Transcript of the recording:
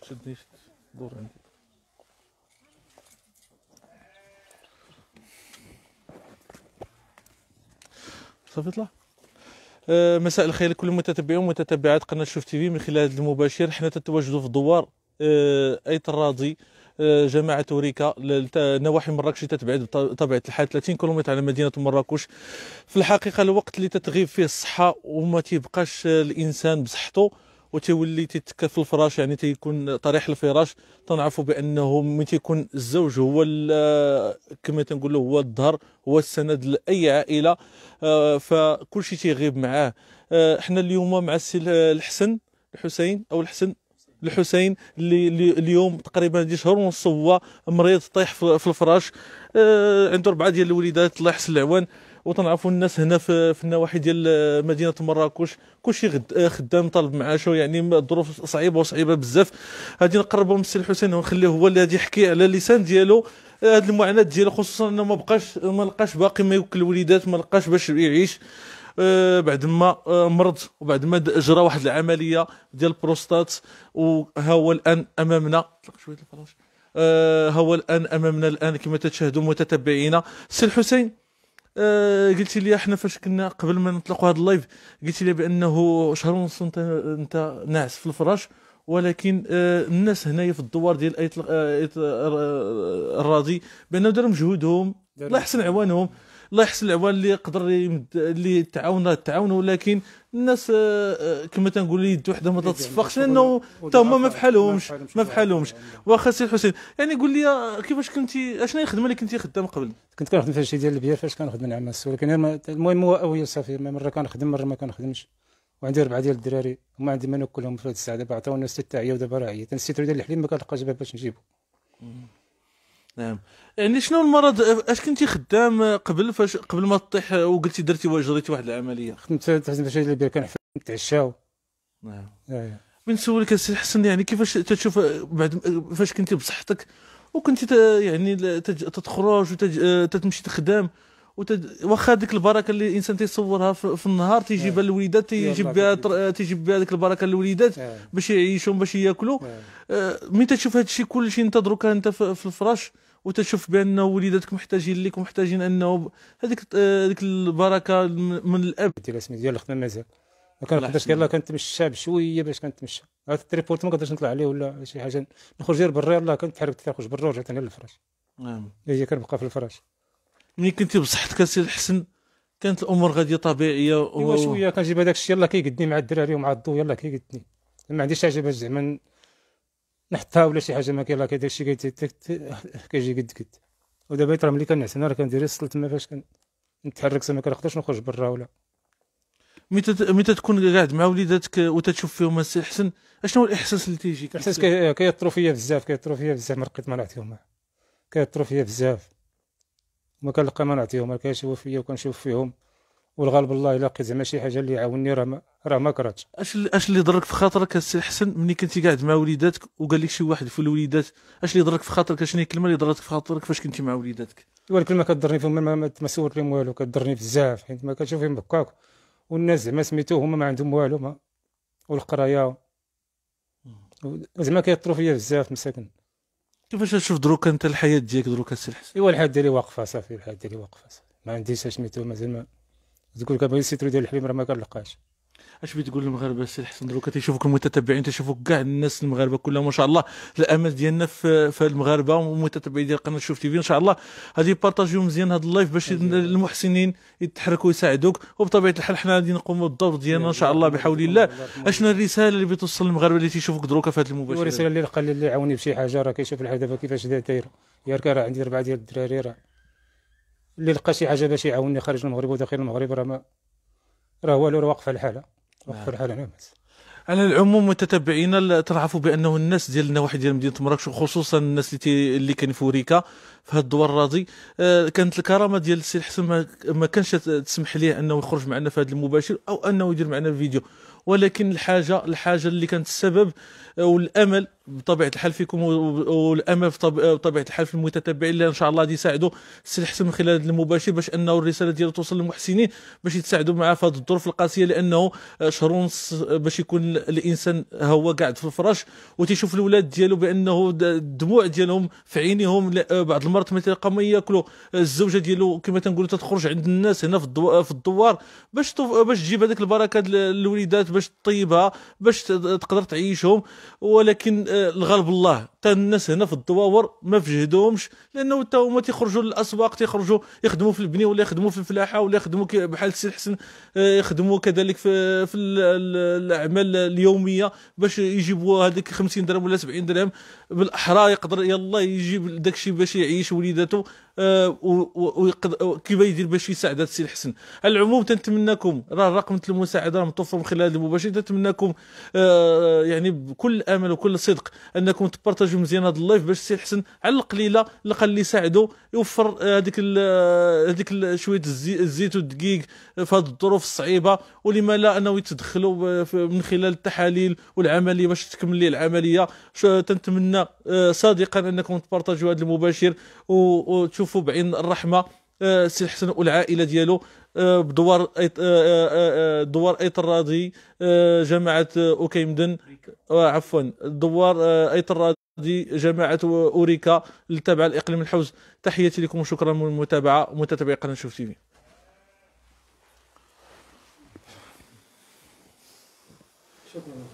Przydyść do ręki. Co wydla? آه، مساء الخير لكل المتتبعين ومتتبعات قناه شوف تي في من خلال هذا المباشر حنا تتواجدوا في دوار آه، ايت الراضي آه، جماعة أوريكا نواحي مراكش تتبعد بطبيعة الحال 30 كيلومتر على مدينة مراكش في الحقيقة الوقت اللي تتغيب فيه الصحة وما تيبقاش الإنسان بصحته وتيولي تتكى في الفراش يعني تيكون طريح الفراش تنعرفوا بانه من تيكون الزوج هو كما تنقولوا هو الظهر هو السند لاي عائله آه، فكل شيء تيغيب معاه احنا آه، اليوم مع السي الحسن الحسين او الحسن الحسين اللي اليوم تقريبا دي شهر ونص هو مريض طيح في الفراش آه، عنده اربعه ديال الوليدات الله يحسن العوان وتنعرفوا الناس هنا في, في النواحي ديال آه، مدينه مراكش كلشي آه، خدام طالب معاشو يعني الظروف صعيبه وصعيبه بزاف غادي نقربوا السي الحسين ونخليه هو اللي غادي يحكي على اللسان ديالو آه، هاد المعاناه ديالو خصوصا انه ما بقاش ما لقاش باقي ما يوكل الوليدات ما لقاش باش يعيش بعد ما مرض وبعد ما جرى واحد العمليه ديال البروستات وها هو الان امامنا طلق شويه الفراش ها هو الان امامنا الان كما تشاهدون متتبعينا السي الحسين آه لي احنا فاش كنا قبل ما نطلقوا هذا اللايف قلت لي بانه شهر ونص انت انت ناعس في الفراش ولكن آه الناس هنايا في الدوار ديال آه، آه، آه، الراضي بانه داروا مجهودهم الله يحسن عوانهم الله يحسن العوان اللي يقدر يمد... اللي تعاون تعاون ولكن الناس آه، آه، كما تنقول يد وحده ما يعني تتصفقش لانه حتى هما ما فحالهمش ما فحالهمش واخا سي الحسين يعني قول لي آه، كيفاش كنتي اشنو الخدمه اللي كنتي خدام قبل كنت كنخدم في الشيء ديال البيار فاش كنخدم نعم ولكن المهم هو اوي صافي مره كنخدم مره ما كنخدمش وعندي اربعه ديال الدراري وما عندي ما ناكلهم في هاد الساعه دابا عطاونا سته عيا ودابا راه عيا تنسيت ديال الحليب ما كنلقاش باش نجيبو نعم يعني شنو المرض اش كنتي خدام قبل فاش قبل ما تطيح وقلتي درتي وجريتي واحد العمليه خدمت تحت المشاهد اللي كان كنحفل نتعشاو نعم آه. من نسولك السي حسن يعني كيفاش تشوف بعد فاش كنتي بصحتك وكنتي يعني تتخرج آه، تمشي تخدم وتد... واخا هذيك البركه اللي الانسان تيصورها في النهار تيجيبها آه. للوليدات تيجيب بها تيجيب بها هذيك البركه للوليدات باش يعيشهم باش ياكلوا من تشوف هذا الشيء كلشي انت دروك انت في الفراش وتشوف بان وليداتك محتاجين لك ومحتاجين انه هذيك هذيك البركه من الاب ديال اسمي ديال الخدمه مازال ما كنقدرش يلاه كنتمشى بشويه باش كنتمشى هذا التريبورت ما كنقدرش نطلع عليه ولا شي حاجه نخرج غير برا يلاه كنتحرك تخرج برا ورجعت انا للفراش نعم إيه، هي كنبقى في الفراش ملي كنتي بصحتك السي الحسن كانت الامور غاديه طبيعيه و... ايوا شويه كنجيب هذاك الشيء يلاه كيقدني مع الدراري ومع الضو يلاه كيقدني ما عنديش حاجه باش زعما نحطها ولا شي حاجه ما كاين كيدير شي كيجي قد قد ودابا راه ملي كنعس انا راه كندير الصل تما فاش كنتحرك سما كنقدرش نخرج برا ولا متى متى تكون قاعد مع وليداتك وتتشوف فيهم السي حسن اشنو الاحساس اللي تيجيك؟ الاحساس كيطرو فيا بزاف كيطرو فيا بزاف ما لقيت ما نعطيهم كيطرو فيا بزاف ما كنلقى ما نعطيهم كيشوفو فيا وكنشوف فيهم والغالب الله الا لقيت زعما شي حاجه اللي يعاوني راه ما راه ما كرهتش اش اش اللي ضرك في خاطرك السي حسن ملي كنتي قاعد مع وليداتك وقال لك شي واحد في الوليدات اش اللي ضرك في خاطرك شنو الكلمه اللي ضرتك في خاطرك فاش كنتي مع وليداتك ايوا الكلمه كضرني فيهم ما, ما سولت لهم والو كضرني بزاف حيت ما كنشوفهم هكاك والناس زعما سميتو هما ما عندهم والو ما والقرايه زعما كيطرو فيا بزاف مساكن كيفاش تشوف دروك انت الحياه ديالك دروك السي حسن ايوا الحياه ديالي واقفه صافي الحياه ديالي واقفه صافي ما عنديش سميتو مازال ما تقول لك بغي السيترو ديال الحبيب راه ما كنلقاش اش بغيت تقول للمغاربه السي الحسن دروك تيشوفوك المتتبعين تيشوفوك كاع الناس المغاربه كلهم ما شاء الله الامل ديالنا في, في المغاربه والمتتبعين ديال قناه شوف في ان شاء الله غادي بارطاجيو مزيان هذا اللايف باش المحسنين يتحركوا ويساعدوك وبطبيعه الحال حنا غادي نقوموا بالدور ديالنا ان شاء الله بحول الله اشنا الرساله اللي بتوصل للمغاربه اللي تيشوفوك دروك في هذا المباشر الرساله اللي قال اللي عاوني بشي حاجه راه كيشوف الحال دابا كيفاش داير ياك راه عندي اربعه ديال الدراري راه اللي لقى شي حاجه باش يعاوني خارج المغرب وداخل المغرب راه ما راه والو راه واقفه الحاله واقفه نعم. الحاله نعم على العموم متتبعينا ترعفوا بانه الناس ديال النواحي ديال مدينه مراكش وخصوصا الناس اللي اللي كان في وريكا في هذا الدور الراضي آه، كانت الكرامه ديال السي الحسن ما كانش تسمح ليه انه يخرج معنا في هذا المباشر او انه يدير معنا فيديو ولكن الحاجه الحاجه اللي كانت السبب آه، والامل بطبيعه الحال فيكم والامل آه، بطبيعه الحال في المتتبعين اللي ان شاء الله غادي يساعدوا السي الحسن من خلال المباشر باش انه الرساله ديالو توصل للمحسنين باش يتساعدوا معاه في هذه الظروف القاسيه لانه شهر ونص باش يكون الانسان هو قاعد في الفراش وتيشوف الاولاد ديالو بانه الدموع ديالهم في عينيهم بعض المرات مرات مثلا قاموا ياكلوا الزوجه ديالو كما تنقولوا تخرج عند الناس هنا في الدو... في الدوار باش تف... باش تجيب هذيك البركه للوليدات باش تطيبها باش تقدر تعيشهم ولكن آه، الغالب الله تا الناس هنا في الدواور ما في جهدهمش لانه تا هما تيخرجوا للاسواق تيخرجوا يخدموا في البني ولا يخدموا في الفلاحه ولا يخدموا بحال السيد حسن آه، يخدموا كذلك في في الاعمال اليوميه باش يجيبوا هذيك 50 درهم ولا 70 درهم بالاحرى يقدر يلا يجيب داكشي باش يعيش وليداته آه، وكيف آه، يدير باش يساعد السي الحسن على العموم تنتمناكم راه رقم المساعده متوفر من خلال المباشر تنتمناكم آه، يعني بكل امل وكل صدق انكم تبارطاجوا مزيان هذا اللايف باش السي الحسن على القليله لقى اللي يساعده يوفر هذيك هذيك شويه الزيت والدقيق في هذه الظروف الصعيبه ولما لا انه يتدخلوا من خلال التحاليل والعمليه باش تكمل لي العمليه تنتمنى صادقا انكم تبارطاجوا هذا المباشر وتشوفوا كنشوفوا بعين الرحمه آه، سي حسن والعائله ديالو آه، بدوار آه، دوار ايت الراضي جماعه اوكيمدن عفوا دوار ايت الراضي جماعه اوريكا التابعه لاقليم الحوز تحياتي لكم وشكرا للمتابعه متابعي قناه شوف تي في شكرا